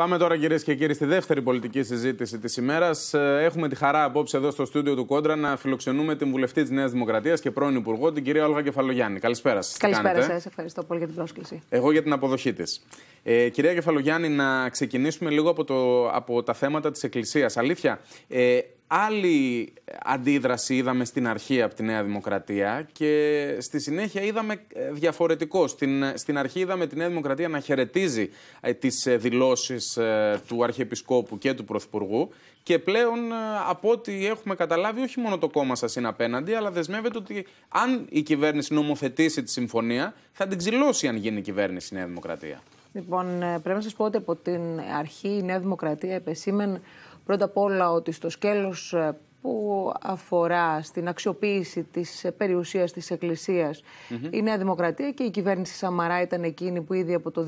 Πάμε τώρα κυρίες και κύριοι στη δεύτερη πολιτική συζήτηση της ημέρας. Ε, έχουμε τη χαρά απόψε εδώ στο στούντιο του Κόντρα να φιλοξενούμε την βουλευτή της Νέας Δημοκρατίας και πρώην Υπουργό, την κυρία Όλγα Κεφαλογιάννη. Καλησπέρα σας. Καλησπέρα σας. Ευχαριστώ πολύ για την πρόσκληση. Εγώ για την αποδοχή της. Ε, κυρία Κεφαλογιάννη, να ξεκινήσουμε λίγο από, το, από τα θέματα της Εκκλησίας. Αλήθεια, ε, Άλλη αντίδραση είδαμε στην αρχή από τη Νέα Δημοκρατία και στη συνέχεια είδαμε ε, διαφορετικό. Στην, στην αρχή είδαμε τη Νέα Δημοκρατία να χαιρετίζει ε, τις ε, δηλώσεις του Αρχιεπισκόπου και του Πρωθυπουργού και πλέον από ό,τι έχουμε καταλάβει όχι μόνο το κόμμα σας είναι απέναντι αλλά δεσμεύεται ότι αν η κυβέρνηση νομοθετήσει τη συμφωνία θα την ξυλώσει αν γίνει η κυβέρνηση η Νέα Δημοκρατία. Λοιπόν, πρέπει να σας πω ότι από την αρχή η Νέα Δημοκρατία επεσήμεν Πρώτα απ' όλα ότι στο σκέλος ε, που αφορά στην αξιοποίηση της ε, περιουσίας της Εκκλησίας η Νέα Δημοκρατία και η κυβέρνηση Σαμαρά ήταν εκείνη που ήδη από το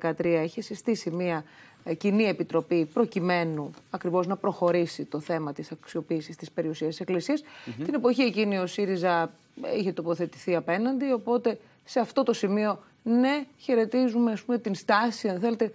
2013 είχε συστήσει μια ε, κοινή επιτροπή προκειμένου ακριβώς να προχωρήσει το θέμα της αξιοποίησης της περιουσίας της εκκλησιας Την εποχή εκείνη ο ΣΥΡΙΖΑ είχε τοποθετηθεί απέναντι, οπότε σε αυτό το σημείο ναι, χαιρετίζουμε πούμε, την στάση αν θέλετε,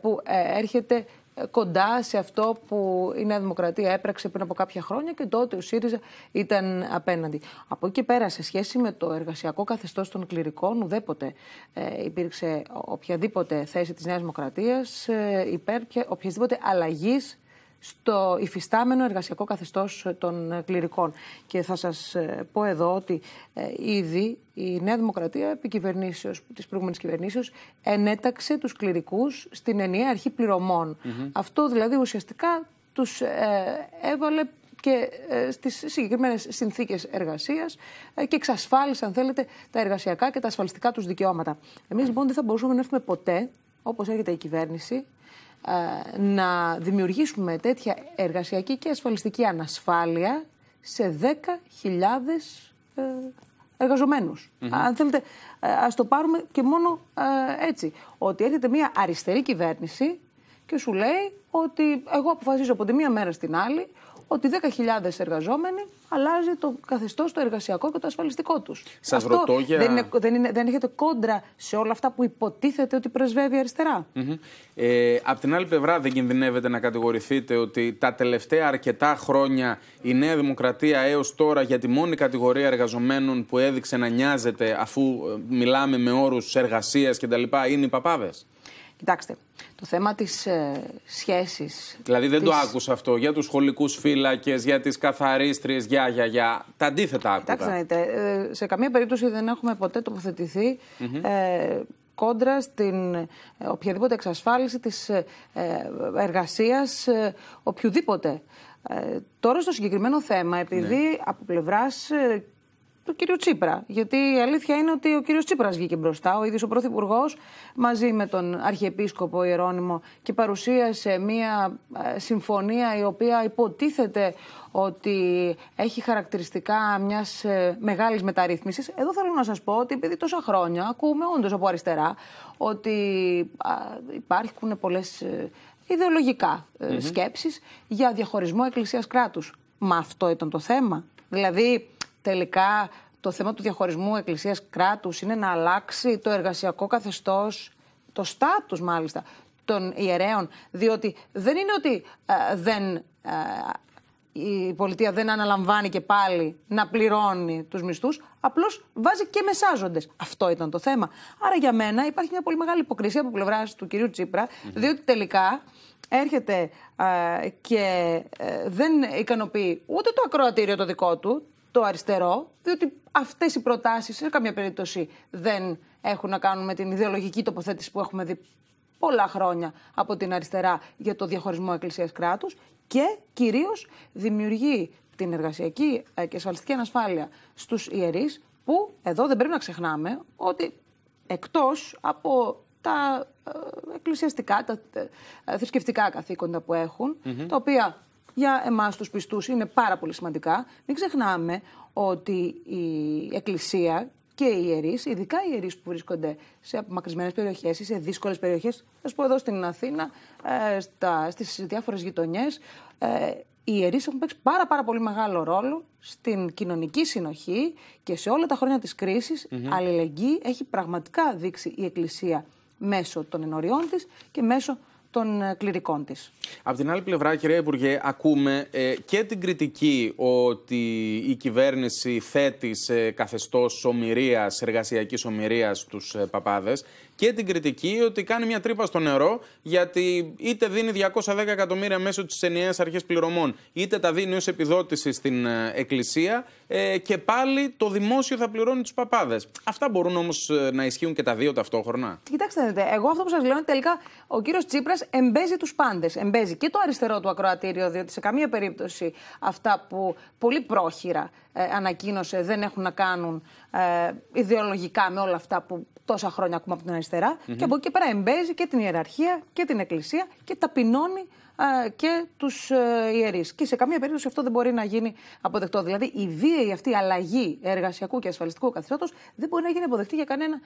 που έρχεται ε, κοντά σε αυτό που η Νέα Δημοκρατία έπραξε πριν από κάποια χρόνια και τότε ο ΣΥΡΙΖΑ ήταν απέναντι. Από εκεί και πέρα, σε σχέση με το εργασιακό καθεστώς των κληρικών, ουδέποτε ε, υπήρξε οποιαδήποτε θέση της Νέας Δημοκρατίας ε, υπέρ οποιασδήποτε αλλαγής στο υφιστάμενο εργασιακό καθεστώς ε, των ε, κληρικών. Και θα σας ε, πω εδώ ότι ήδη η Νέα Δημοκρατία επί κυβερνήσεως, της προηγούμενης κυβερνήσεως ενέταξε τους κληρικούς στην ενιαία αρχή Αυτό δηλαδή ουσιαστικά τους έβαλε και στις συγκεκριμένες συνθήκες εργασίας και εξασφάλισε, αν θέλετε, τα εργασιακά και τα ασφαλιστικά τους δικαιώματα. Εμείς λοιπόν δεν θα μπορούσαμε να έρθουμε ποτέ, όπως έρχεται η κυβέρνηση, ε, να δημιουργήσουμε τέτοια εργασιακή και ασφαλιστική ανασφάλεια σε 10.000 ε, εργαζομενους Αν θέλετε, ε, ας το πάρουμε και μόνο έτσι. Ότι έρχεται μια αριστερή κυβέρνηση και σου λέει ότι εγώ αποφασίζω από τη μία μέρα στην άλλη ότι 10.000 εργαζόμενοι αλλάζει το καθεστώς το εργασιακό και το ασφαλιστικό τους. Σας ρωτώ για. Δεν, δεν, είναι, δεν έχετε κόντρα σε όλα αυτά που υποτίθεται ότι πρεσβεύει η αριστερά. ε, απ' την άλλη πλευρά, δεν κινδυνεύετε να κατηγορηθείτε ότι τα τελευταία αρκετά χρόνια η Νέα Δημοκρατία έως τώρα για τη μόνη κατηγορία εργαζομένων που έδειξε να νοιάζεται, αφού ε, μιλάμε με όρους εργασίας κτλ., είναι οι παπάδες. Κοιτάξτε, το θέμα της ε, σχέσης. Δηλαδή δεν το άκουσα αυτό για τους σχολικού φύλακες, για τις καθαρίστριες, για, για, για. Τα αντίθετα άκουσα. Κοιτάξτε, ε, σε καμία περίπτωση δεν έχουμε ποτέ ε, κόντρα στην ε, οποιαδήποτε εξασφάλιση της ε, ε εργασίας ε, οποιοδήποτε. τώρα στο συγκεκριμένο θέμα, επειδή ναι. από πλευράς ο κύριος Τσίπρα. Γιατί η αλήθεια είναι ότι ο κύριος Τσίπρας βγήκε μπροστά, ο ίδιος ο πρωθυπουργός, μαζί με τον Αρχιεπίσκοπο Ιερώνυμο και παρουσίασε μία ε, συμφωνία η οποία υποτίθεται ότι έχει χαρακτηριστικά μιας ε, μεγάλης μεταρρύθμισης. Εδώ θέλω να σας πω ότι επειδή τόσα χρόνια ακούμε όντως από αριστερά ότι υπάρχουν πολλές ε, ιδεολογικά σκέψεις για διαχωρισμό εκκλησίας κράτους. Μα αυτό ήταν το θέμα. Δηλαδή, τελικά το θέμα του διαχωρισμού εκκλησίας-κράτους είναι να αλλάξει το εργασιακό καθεστώς, το στάτους μάλιστα, των ιερέων. Διότι δεν είναι ότι ε, δεν, ε, η πολιτεία δεν αναλαμβάνει και πάλι να πληρώνει τους μισθούς, απλώς βάζει και μεσάζοντες. Αυτό ήταν το θέμα. Άρα για μένα υπάρχει μια πολύ μεγάλη υποκρισία από πλευράς του κυρίου διότι τελικά έρχεται ε, και δεν ικανοποιεί ούτε το ακροατήριο το δικό του, το αριστερό, διότι αυτές οι προτάσεις σε καμία περίπτωση δεν έχουν να κάνουν με την ιδεολογική τοποθέτηση που έχουμε δει πολλά χρόνια από την αριστερά για το διαχωρισμό εκκλησία-κράτου και κυρίως δημιουργεί την εργασιακή ε, και ασφαλιστική ανασφάλεια στους ιερείς, που εδώ δεν πρέπει να ξεχνάμε ότι εκτός από τα ε, εκκλησιαστικά, τα ε, θρησκευτικά καθήκοντα που εχουν τα οποία για εμάς τους πιστούς είναι πάρα πολύ σημαντικά. Μην ξεχνάμε ότι η Εκκλησία και οι ιερείς, ειδικά οι ιερείς που βρίσκονται σε απομακρυσμένες περιοχές ή σε δύσκολες περιοχές, ας πω εδώ στην Αθήνα, ε, στις διάφορες γειτονιές, ε, οι ιερείς έχουν παίξει πάρα, πάρα πολύ μεγάλο ρόλο στην κοινωνική συνοχή και σε όλα τα χρόνια της κρίσης, mm αλληλεγγύη έχει πραγματικά δείξει η Εκκλησία μέσω των ενωριών της και μέσω των ε, κληρικών της. Από την άλλη πλευρά, κυρία Υπουργέ, ακούμε ε, και την κριτική ότι η κυβέρνηση θέτει σε καθεστώς ομοιρίας, εργασιακής ομοιρίας τους ε, παπάδες και την κριτική ότι κάνει μια τρύπα στο νερό γιατί είτε δίνει 210 εκατομμύρια μέσω της ενιαίας αρχής πληρωμών, είτε τα δίνει ως επιδότηση στην ε, Εκκλησία ε, και πάλι το δημόσιο θα πληρώνει τους παπάδες. Αυτά μπορούν όμως ε, να ισχύουν και τα δύο ταυτόχρονα. Κοιτάξτε, εγώ αυτό που σας λέω είναι τελικά ο κύριος Τσίπρας εμπέζει τους πάντες. Εμπέζει και το αριστερό του ακροατήριο, διότι σε καμία περίπτωση αυτά που πολύ πρόχειρα ανακοίνωσε δεν έχουν να κάνουν ε, ιδεολογικά με όλα αυτά που τόσα χρόνια ακούμε από την αριστερα Και από εκεί πέρα εμπέζει και την ιεραρχία και την εκκλησία και ταπεινώνει ε, και τους ε, ιερείς. Και σε καμία περίπτωση αυτό δεν μπορεί να γίνει αποδεκτό. Δηλαδή η βίαιη αυτή αλλαγή εργασιακού και ασφαλιστικού καθεστώτος δεν μπορεί να γίνει αποδεκτή για κανένα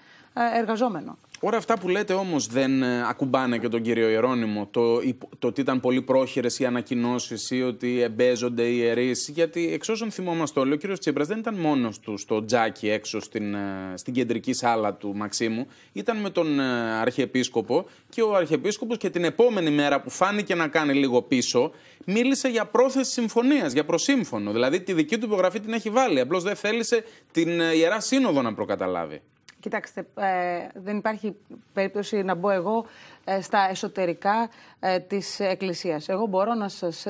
ε, εργαζόμενο. Ωραία, αυτά που λέτε όμως δεν ε, ακουμπάνε και τον κύριο Ιερόνιμο. Το, το ότι ήταν πολύ πρόχειρες οι ανακοινώσεις ή ότι εμπέζονται οι ιερείς. Γιατί εξ όσων θυμόμαστε όλοι, ο κύριος Τσίπρας δεν ήταν μόνος του στο τζάκι έξω στην, ε, στην κεντρική σάλα του Μαξίμου ήταν με τον ε, Αρχιεπίσκοπο και ο Αρχιεπίσκοπος και την επόμενη μέρα που φάνηκε να κάνει λίγο πίσω μίλησε για πρόθεση συμφωνίας, για προσύμφωνο. Δηλαδή τη δική του υπογραφή την έχει βάλει, απλώς δεν θέλησε την ε, Ιερά Σύνοδο να προκαταλάβει. Κοιτάξτε, δεν υπάρχει περίπτωση να μπω εγώ στα εσωτερικά της Εκκλησίας. Εγώ μπορώ να σας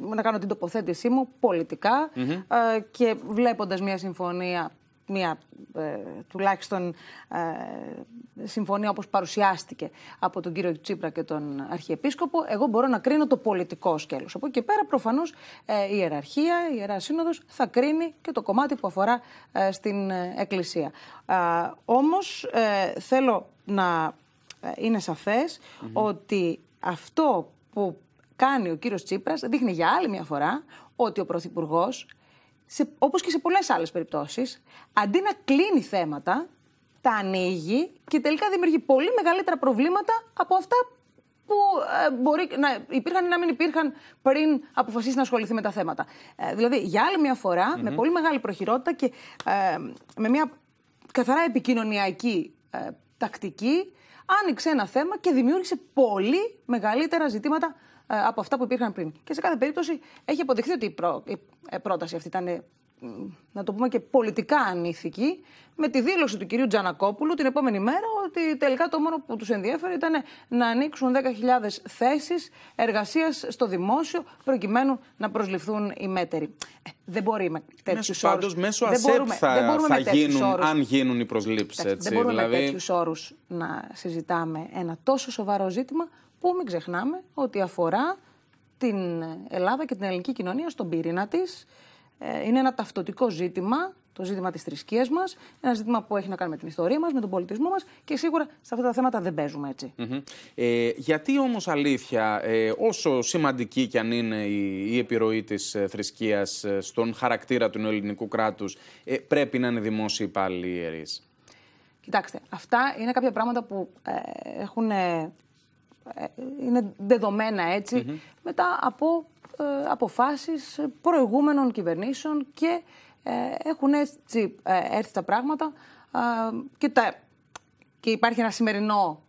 να κάνω την τοποθέτησή μου πολιτικά και βλέποντας μια συμφωνία μία ε, τουλάχιστον ε, συμφωνία όπως παρουσιάστηκε από τον κύριο Τσίπρα και τον Αρχιεπίσκοπο, εγώ μπορώ να κρίνω το πολιτικό σκέλος. Από εκεί πέρα προφανώς ε, η ιεραρχία, η Ιερά Σύνοδος θα κρίνει και το κομμάτι που αφορά στην Εκκλησία. Όμως θέλω να είναι ότι αυτό που κάνει ο κύριος Τσίπρας δείχνει για άλλη μια φορά ότι ο Πρωθυπουργός όπως και σε πολλές άλλες περιπτώσεις, αντί να κλείνει θέματα, τα ανοίγει και τελικά δημιουργεί πολύ μεγαλύτερα προβλήματα από αυτά που ε, μπορεί να υπήρχαν ή να μην υπήρχαν πριν αποφασίσει να ασχοληθεί με τα θέματα. Ε, δηλαδή, για άλλη μια φορα με πολύ μεγάλη προχειρότητα και ε, με μια καθαρά επικοινωνιακή τακτική, άνοιξε ένα θέμα και δημιούργησε πολύ μεγαλύτερα ζητήματα ε, από αυτά που υπήρχαν πριν. Και σε κάθε περίπτωση έχει αποδειχθεί ότι η, ε, πρόταση αυτή ήταν ε, να το πούμε και πολιτικά ανήθικη, με τη δήλωση του κυρίου Τζανακόπουλου την επόμενη μέρα ότι τελικά το μόνο που τους ενδιέφερε ήταν να ανοίξουν 10.000 θέσεις εργασίας στο δημόσιο προκειμένου να προσληφθούν οι μέτεροι. δεν μπορεί με τέτοιου όρου. Πάντω, μέσω ΑΣΕΠ θα, γίνουν, αν γίνουν οι προσλήψεις. Δεν μπορούμε δηλαδή... με τέτοιους όρους να συζητάμε ένα τόσο σοβαρό ζήτημα που μην ξεχνάμε ότι αφορά την Ελλάδα και την ελληνική κοινωνία στον πυρήνα της. Ε, είναι ένα ταυτοτικό ζήτημα, το ζήτημα της θρησκείας μας, ένα ζήτημα που έχει να κάνει με την ιστορία μας, με τον πολιτισμό μας και σίγουρα σε αυτά τα θέματα δεν παίζουμε Ε, γιατί όμως αλήθεια, ε, όσο σημαντική κι αν είναι η, η επιρροή της ε, θρησκείας ε, στον χαρακτήρα του ελληνικού κράτου, πρέπει να είναι δημόσιοι υπάλληλοι ιερείς. Κοιτάξτε, αυτά είναι κάποια πράγματα που ε, έχουν ε, είναι δεδομένα μετά από ε, αποφάσεις προηγούμενων κυβερνήσεων και ε, έχουν έτσι ε, έρθει τα πράγματα και, τα, και υπάρχει ένα σημερινό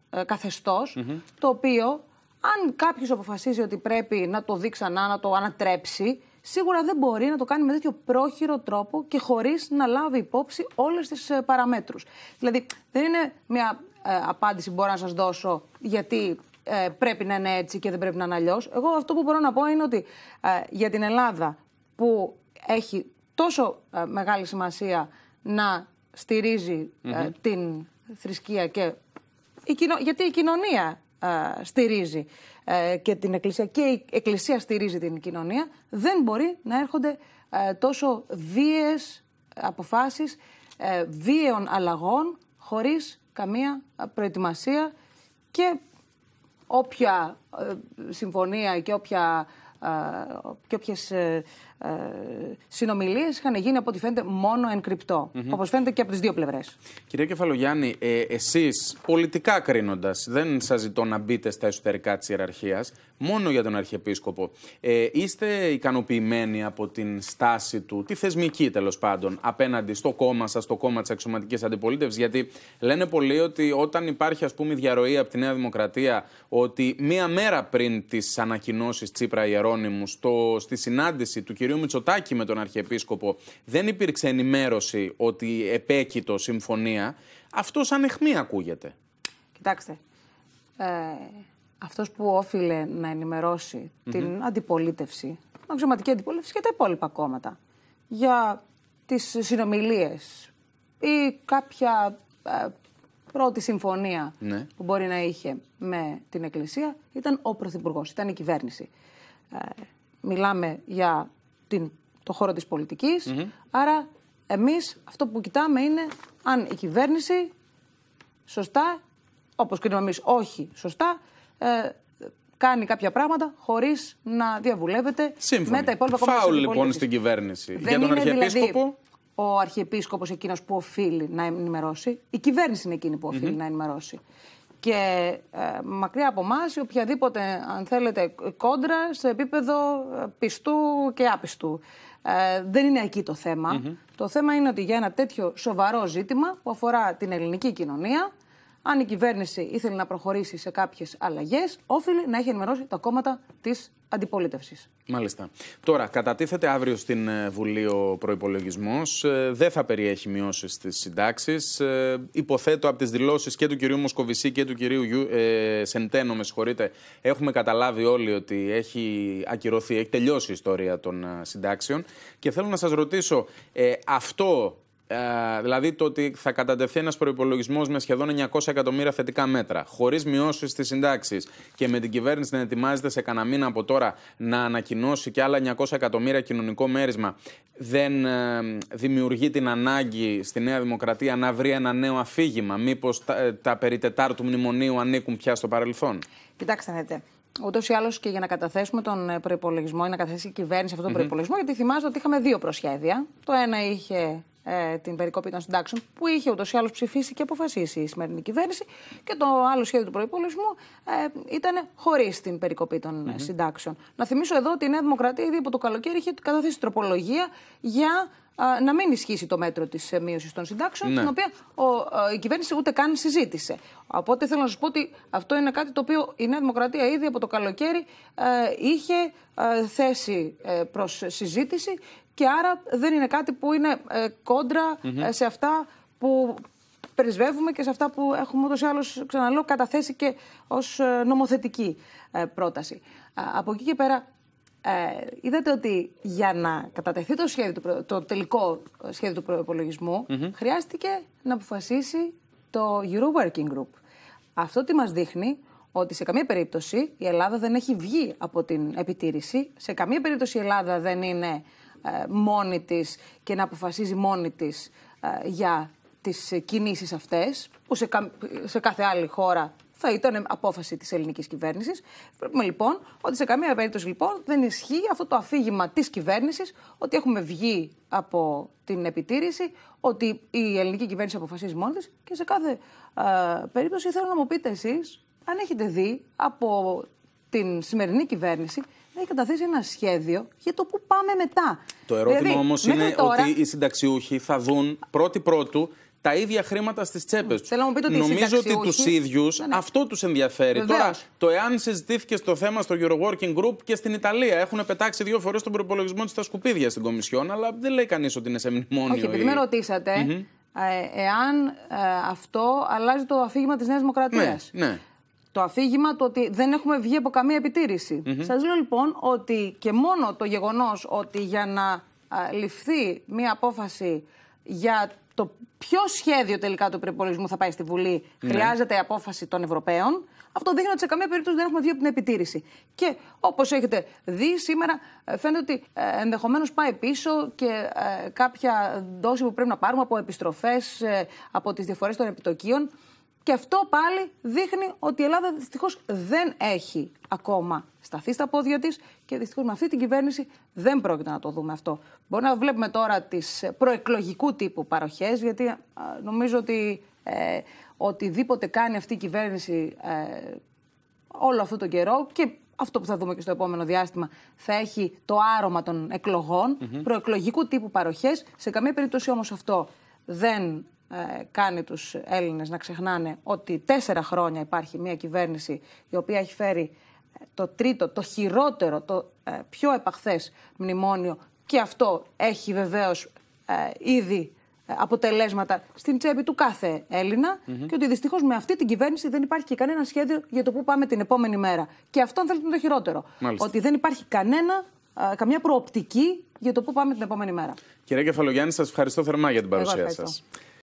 το οποίο αν κάποιος αποφασίζει ότι πρέπει να το δει ξανά, να το ανατρέψει, σίγουρα δεν μπορεί να το κάνει με τέτοιο πρόχειρο τρόπο και χωρίς να λάβει υπόψη όλες τις παραμέτρους. Δηλαδή δεν είναι μια απάντηση μπορώ να σας δώσω γιατί ε, πρέπει να είναι έτσι και δεν πρέπει να είναι αλλιώς. Εγώ αυτό που μπορώ να πω είναι ότι ε, για την Ελλάδα που έχει τόσο ε, μεγάλη σημασία να στηριζει την θρησκεία και η γιατί η κοινωνία στηρίζει και την Εκκλησία και η Εκκλησία στηρίζει την κοινωνία, δεν μπορεί να έρχονται τόσο βίες αποφάσεις βίαιων αλλαγών χωρίς καμία προετοιμασία και όποια ε, συμφωνία και όποια ε, και όποιες ε, ε, συνομιλίες είχαν γίνει από ό,τι φαίνεται μόνο εν κρυπτό. Όπως φαίνεται και από τις δύο πλευρές. Κυρία Κεφαλογιάννη, ε, εσείς πολιτικά κρίνοντας, δεν σας ζητώ να μπείτε στα εσωτερικά της ιεραρχίας, μόνο για τον Αρχιεπίσκοπο. Ε, είστε ικανοποιημένοι από την στάση του, τη θεσμική τέλος πάντων, απέναντι στο κόμμα σας, στο κόμμα της αξιωματικής αντιπολίτευσης. Γιατί λένε πολλοί ότι όταν υπάρχει, ας πούμε, διαρροή από τη Νέα Δημοκρατία ότι μία μέρα πριν τις ανακοινώσεις Τσίπρα Ιερώνημου στη συνάντηση του κ κυρίου Μητσοτάκη με τον Αρχιεπίσκοπο δεν υπήρξε ενημέρωση ότι επέκειτο συμφωνία, αυτό σαν αιχμή ακούγεται. Κοιτάξτε, ε, αυτός που όφιλε να ενημερωσει την αντιπολίτευση, την αξιωματική αντιπολίτευση και τα υπόλοιπα κόμματα για τις συνομιλίες ή κάποια ε, πρώτη συμφωνία ναι. που μπορεί να είχε με την Εκκλησία ήταν ο Πρωθυπουργός, ήταν η κυβέρνηση. Ε, μιλάμε για την, το χώρο της πολιτικης Άρα εμείς αυτό που κοιτάμε είναι αν η κυβέρνηση σωστά, όπως κρίνουμε εμείς όχι σωστά, ε, κάνει κάποια πράγματα χωρίς να διαβουλεύεται με τα υπόλοιπα κόμματα. Φάουλ λοιπόν στην κυβέρνηση. Δεν Για τον είναι, Δηλαδή, ο Αρχιεπίσκοπος εκείνος που οφείλει να ενημερώσει. Η κυβέρνηση είναι εκείνη που οφειλει mm-hmm. να ενημερωσει η κυβερνηση ειναι εκεινη που οφειλει να ενημερωσει και ε, μακριά από εμάς οποιαδήποτε, αν θέλετε, κόντρα σε επίπεδο ε, πιστού και άπιστου. Ε, δεν είναι εκεί το θέμα. Το θέμα είναι ότι για ένα τέτοιο σοβαρό ζήτημα που αφορά την ελληνική κοινωνία αν η κυβέρνηση ήθελε να προχωρήσει σε κάποιες αλλαγές, όφιλε να έχει ενημερώσει τα κόμματα της αντιπολίτευσης. Μάλιστα. Τώρα, κατατίθεται αύριο στην ε, Βουλή ο προπολογισμό. Ε, δεν θα περιέχει μειώσεις στις συντάξεις. Ε, υποθέτω από τις δηλώσεις και του κυρίου Μοσκοβισή και του κυρίου ε, Σεντένο, με συγχωρείτε, έχουμε καταλάβει όλοι ότι έχει ακυρωθεί, έχει τελειώσει η ιστορία των συντάξεων. Και θέλω να σας ρωτήσω, αυτό ε, δηλαδή το ότι θα κατατεθεί ένας προπολογισμό με σχεδόν 900 εκατομμύρια θετικά μέτρα, χωρίς μειώσεις στις συντάξεις και με την κυβέρνηση να ετοιμάζεται σε κανένα μήνα από τώρα να ανακοινώσει και άλλα 900 εκατομμύρια κοινωνικό μέρισμα, δεν ε, δημιουργεί την ανάγκη στη Νέα Δημοκρατία να βρει ένα νέο αφήγημα. Μήπως τα, ε, τα περί τετάρτου μνημονίου ανήκουν πια στο παρελθόν. Κοιτάξτε, ναι. Ούτως ή άλλως και για να καταθέσουμε τον ε, προπολογισμό ή να καταθέσει η κυβέρνηση αυτόν τον mm γιατί θυμάστε ότι είχαμε δύο προσχέδια. Το ένα είχε ε, την περικοπή των συντάξεων που είχε ούτως ή άλλως ψηφίσει και αποφασίσει η σημερινή κυβέρνηση. Και το άλλο σχέδιο του προπολογισμού ε, ήταν χωρίς την περικοπή των mm συντάξεων. Να θυμίσω εδώ ότι η Νέα Δημοκρατία ήδη από το καλοκαίρι είχε καταθέσει τροπολογία για να μην ισχύσει το μέτρο της ε, μείωσης των συντάξεων, ναι. την οποία ο, ε, η κυβέρνηση ούτε καν συζήτησε. Οπότε θέλω να σας πω ότι αυτό είναι κάτι το οποίο η Νέα Δημοκρατία ήδη από το καλοκαίρι είχε θέσει προς συζήτηση και άρα δεν είναι κάτι που είναι ε, κοντρα ε, σε αυτά που περισβεύουμε και σε αυτά που έχουμε ούτως ή άλλως καταθέσει και ως ε, νομοθετική πρόταση. Από εκεί και πέρα είδατε ότι για να κατατεθεί το, σχέδιο, του, το τελικό σχέδιο του προπολογισμου χρειάστηκε να αποφασίσει το Euro Working Group. Αυτό τι μας δείχνει ότι σε καμία περίπτωση η Ελλάδα δεν έχει βγει από την επιτήρηση, σε καμία περίπτωση η Ελλάδα δεν είναι ε, μόνη της και να αποφασίζει μόνη της ε, για τις κινήσεις αυτές, που σε, σε κάθε άλλη χώρα θα ήταν απόφαση της ελληνικής κυβέρνησης. Βλέπουμε λοιπόν ότι σε καμία περίπτωση λοιπόν δεν ισχύει αυτό το αφήγημα της κυβέρνησης ότι έχουμε βγει από την επιτήρηση, ότι η ελληνική κυβέρνηση αποφασίζει μόνη της και σε κάθε ε, περίπτωση θέλω να μου πείτε εσείς αν έχετε δει από την σημερινή κυβέρνηση έχει καταθέσει ένα σχέδιο για το πού πάμε μετά. Το ερώτημα δηλαδή, όμως είναι ότι οι συνταξιούχοι θα δουν πρώτη-πρώτου τα ίδια χρήματα στις τσέπες τους. Νομίζω ότι τους ίδιους ναι, ναι. αυτό τους ενδιαφέρει. Τώρα, το εάν συζητήθηκε στο θέμα στο Euroworking Group και στην Ιταλία. Έχουν πετάξει δύο φορές τον προπολογισμό της στα σκουπίδια στην Κομισιόν, αλλά δεν λέει κανείς ότι είναι σε μνημόνιο. Όχι, επειδή με ρωτήσατε, mm εάν ε, αυτό αλλάζει το αφήγημα της Νέας Δημοκρατίας. ναι. ναι το αφήγημα του ότι δεν έχουμε βγει από καμία επιτήρηση. Σας λέω λοιπόν ότι και μόνο το γεγονός ότι για να ληφθεί μία απόφαση για το ποιο σχέδιο τελικά του προπολογισμού θα πάει στη Βουλή ναι. χρειάζεται η απόφαση των Ευρωπαίων. Αυτό δείχνει ότι σε καμία περίπτωση δεν έχουμε βγει από την επιτήρηση. Και όπως έχετε δει, σήμερα ε, φαίνεται ότι ε, ενδεχομένως πάει πίσω και ε, κάποια δόση που πρέπει να πάρουμε από επιστροφές, από τις διαφορές των επιτοκίων. Και αυτό πάλι δείχνει ότι η Ελλάδα δυστυχώς δεν έχει ακόμα σταθεί στα πόδια της και δυστυχώς με αυτή την κυβέρνηση δεν πρόκειται να το δούμε αυτό. Μπορεί να βλέπουμε τώρα τις προεκλογικού τύπου παροχές, γιατί νομίζω ότι ε, οτιδήποτε κάνει αυτή η κυβέρνηση ε, όλο αυτό τον καιρό και αυτό που θα δούμε και στο επόμενο διάστημα θα έχει το άρωμα των εκλογων προεκλογικού τύπου παροχές. Σε καμία περίπτωση όμως αυτό δεν ε, κάνει τους Έλληνες να ξεχνάνε ότι τέσσερα χρόνια υπάρχει μια κυβέρνηση η οποία έχει φέρει ε, το τρίτο, το χειρότερο, το ε, πιο επαχθές μνημόνιο και αυτό έχει βεβαίως ήδη αποτελέσματα στην τσέπη του κάθε και ότι δυστυχώς με αυτή την κυβέρνηση δεν υπάρχει κανένα σχέδιο για το που πάμε την επόμενη μέρα. Και αυτό, αν θέλετε, το χειρότερο. Ότι δεν υπάρχει κανένα, καμιά προοπτική για το που πάμε την επόμενη μέρα. Κυρία Κεφαλογιάννη, σας ευχαριστώ θερμά για την παρουσία σα.